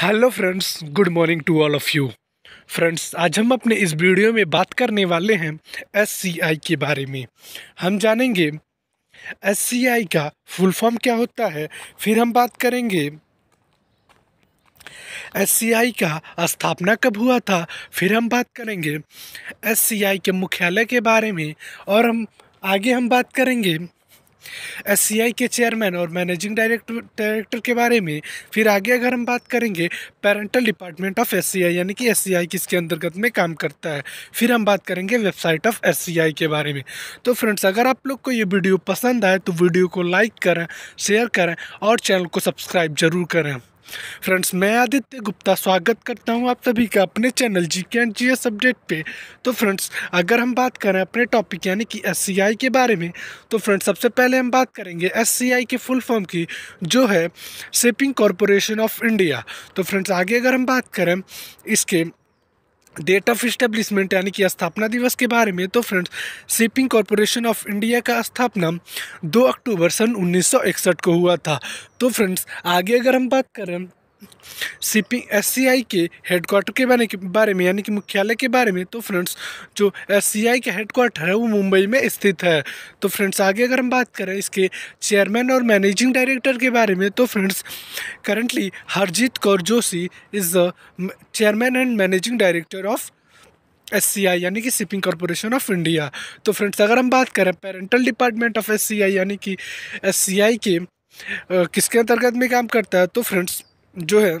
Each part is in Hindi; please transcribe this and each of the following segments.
hello friends good morning to all of you friends आज हम अपने इस वीडियो में बात करने वाले हैं एस के बारे में हम जानेंगे एस का फुल फॉर्म क्या होता है फिर हम बात करेंगे एस का स्थापना कब हुआ था फिर हम बात करेंगे एस के मुख्यालय के बारे में और हम आगे हम बात करेंगे एस के चेयरमैन और मैनेजिंग डायरेक्टर डायरेक्टर के बारे में फिर आगे अगर हम बात करेंगे पेरेंटल डिपार्टमेंट ऑफ एस यानी कि एस किसके अंतर्गत में काम करता है फिर हम बात करेंगे वेबसाइट ऑफ एस के बारे में तो फ्रेंड्स अगर आप लोग को ये वीडियो पसंद आए तो वीडियो को लाइक करें शेयर करें और चैनल को सब्सक्राइब जरूर करें फ्रेंड्स मैं आदित्य गुप्ता स्वागत करता हूं आप सभी का अपने चैनल जी के एंड जी एस अपडेट पे तो फ्रेंड्स अगर हम बात करें अपने टॉपिक यानी कि एस के बारे में तो फ्रेंड्स सबसे पहले हम बात करेंगे एस के फुल फॉर्म की जो है शिपिंग कॉरपोरेशन ऑफ इंडिया तो फ्रेंड्स आगे अगर हम बात करें इसके डेट ऑफ इस्टेब्लिशमेंट यानी कि स्थापना दिवस के बारे में तो friends Shipping Corporation of India का स्थापना 2 अक्टूबर सन 1961 को हुआ था तो फ्रेंड्स आगे अगर हम बात करें शिपिंग एस के हेडक्वार्टर के बारे के बारे में यानी कि मुख्यालय के बारे में तो फ्रेंड्स जो एस का हेडक्वार्टर है वो मुंबई में स्थित है तो फ्रेंड्स आगे अगर हम बात करें इसके चेयरमैन और मैनेजिंग डायरेक्टर के बारे में तो friends currently Harjeet Kaur Joshi is the chairman and managing director of S यानी कि शिपिंग कॉरपोरेशन ऑफ इंडिया तो फ्रेंड्स अगर हम बात करें पेरेंटल डिपार्टमेंट ऑफ एस यानी कि एस के किसके अंतर्गत में काम करता है तो फ्रेंड्स जो है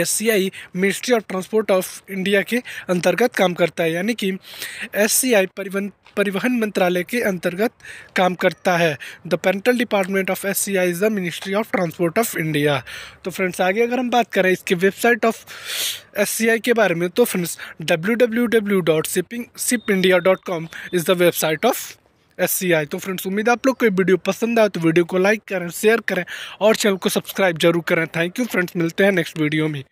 S C I Ministry of Transport of India के अंतर्गत काम करता है यानी कि एस सी आई परिवहन परिवहन मंत्रालय के अंतर्गत काम करता है the parental department of S C I is the Ministry of Transport of India तो फ्रेंड्स आगे अगर हम बात करें इसकी website of S C I के बारे में तो friends W W W dot shipping ship India dot com is the website of S तो फ्रेंड्स उम्मीद आप लोग को वीडियो पसंद आए तो वीडियो को लाइक करें शेयर करें और चैनल को सब्सक्राइब जरूर करें थैंक यू फ्रेंड्स मिलते हैं नेक्स्ट वीडियो में